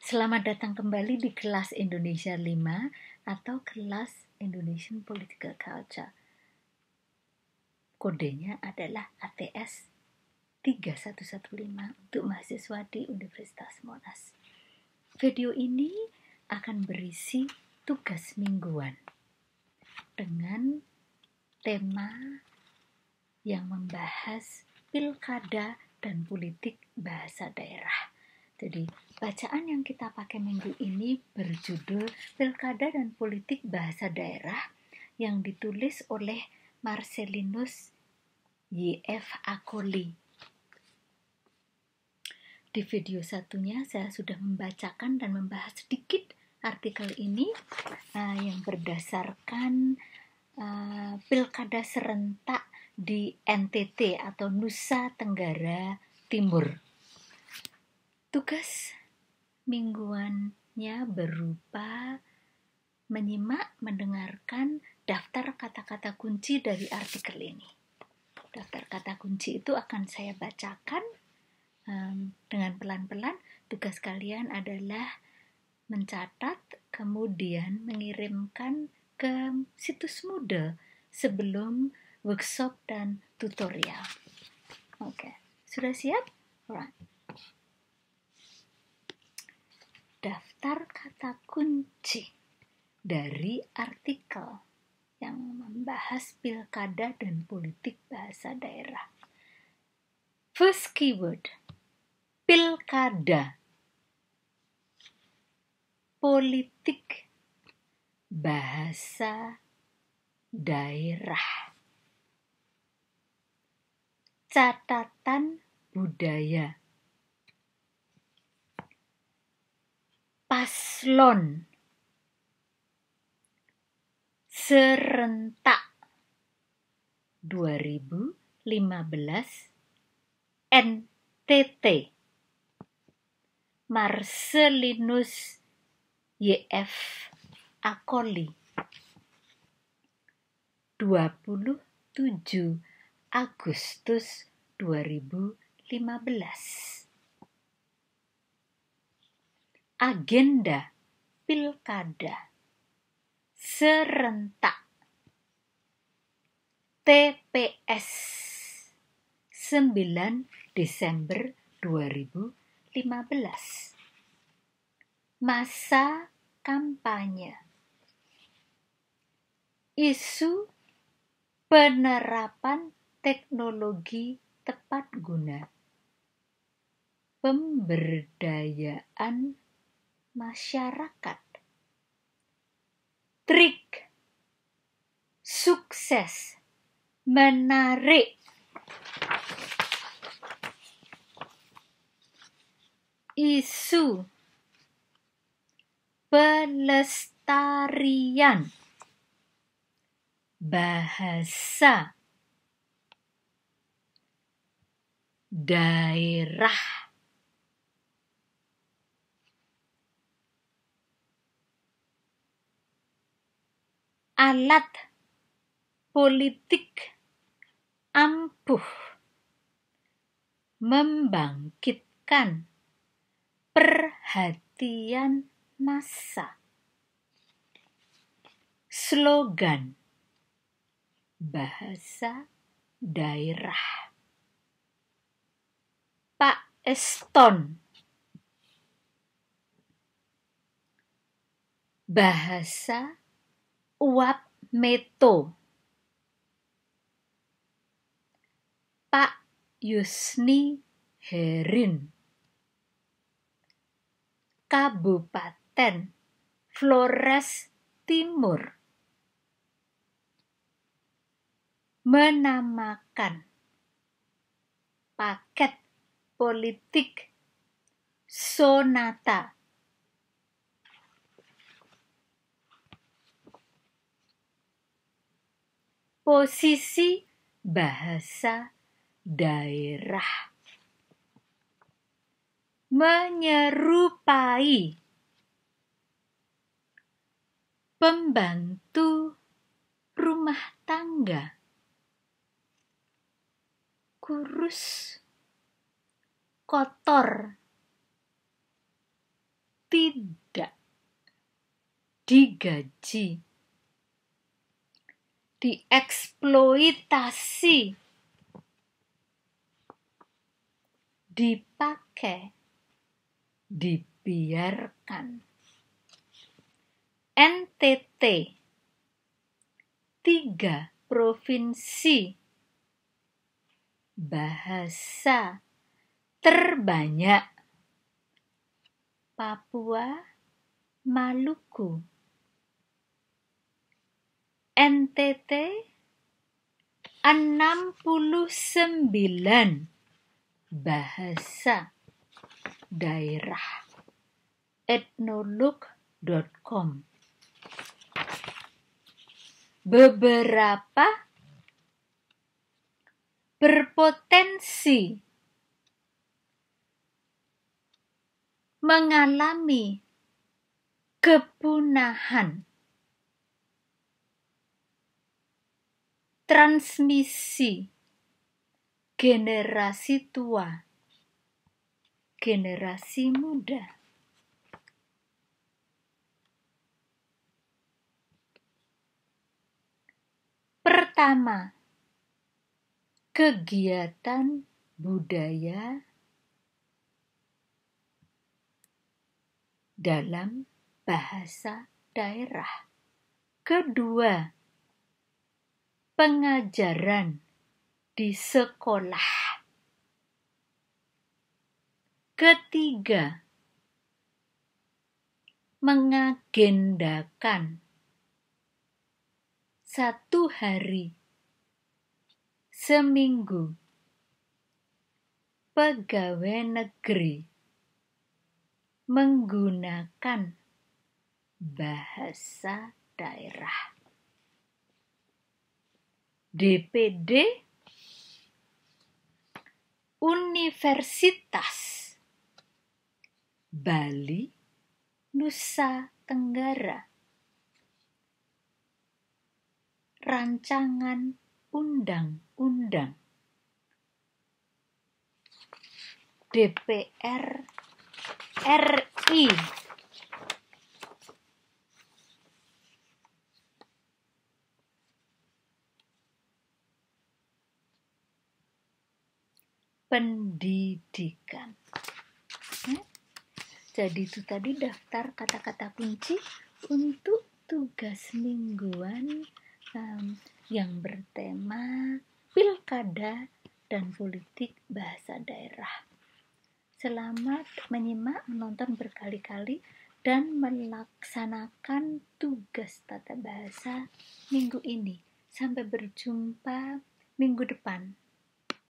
Selamat datang kembali di kelas Indonesia 5 atau kelas Indonesian Political Culture. Kodenya adalah ATS 3115 untuk mahasiswa di Universitas Monas. Video ini akan berisi tugas mingguan dengan tema yang membahas pilkada dan politik bahasa daerah. Jadi Bacaan yang kita pakai minggu ini berjudul Pilkada dan Politik Bahasa Daerah yang ditulis oleh Marcelinus YF Akoli. Di video satunya saya sudah membacakan dan membahas sedikit artikel ini uh, yang berdasarkan uh, pilkada serentak di NTT atau Nusa Tenggara Timur. Tugas mingguannya berupa menyimak, mendengarkan daftar kata-kata kunci dari artikel ini. Daftar kata kunci itu akan saya bacakan um, dengan pelan-pelan. Tugas kalian adalah mencatat, kemudian mengirimkan ke situs Moodle sebelum workshop dan tutorial. Oke, okay. sudah siap? Alright. daftar kata kunci dari artikel yang membahas pilkada dan politik bahasa daerah. First keyword, pilkada, politik, bahasa daerah, catatan budaya paslon serentak 2015 NTT Marcelinus YF Akoli 27 Agustus 2015 agenda pilkada serentak TPS 9 Desember 2015 masa kampanye isu penerapan teknologi tepat guna pemberdayaan masyarakat. Trik sukses menarik. Isu pelestarian bahasa daerah alat politik ampuh membangkitkan perhatian massa. Slogan Bahasa Daerah Pak Eston Bahasa uap meto. Pak Yusni Herin Kabupaten Flores Timur menamakan paket politik sonata posisi bahasa daerah menyerupai pembantu rumah tangga kurus kotor tidak digaji dieksploitasi, dipakai, dibiarkan. NTT tiga provinsi bahasa terbanyak Papua Maluku NTT 69 bahasa daerah etnolog.com Beberapa berpotensi mengalami kepunahan transmisi generasi tua, generasi muda. Pertama, kegiatan budaya dalam bahasa daerah. Kedua, pengajaran di sekolah. Ketiga, mengagendakan satu hari, seminggu, pegawai negeri menggunakan bahasa daerah. DPD Universitas Bali, Nusa Tenggara. Rancangan Undang-Undang DPR RI pendidikan. Hmm? Jadi itu tadi daftar kata-kata kunci untuk tugas mingguan um, yang bertema pilkada dan politik bahasa daerah. Selamat menyimak, menonton berkali-kali, dan melaksanakan tugas tata bahasa minggu ini. Sampai berjumpa minggu depan.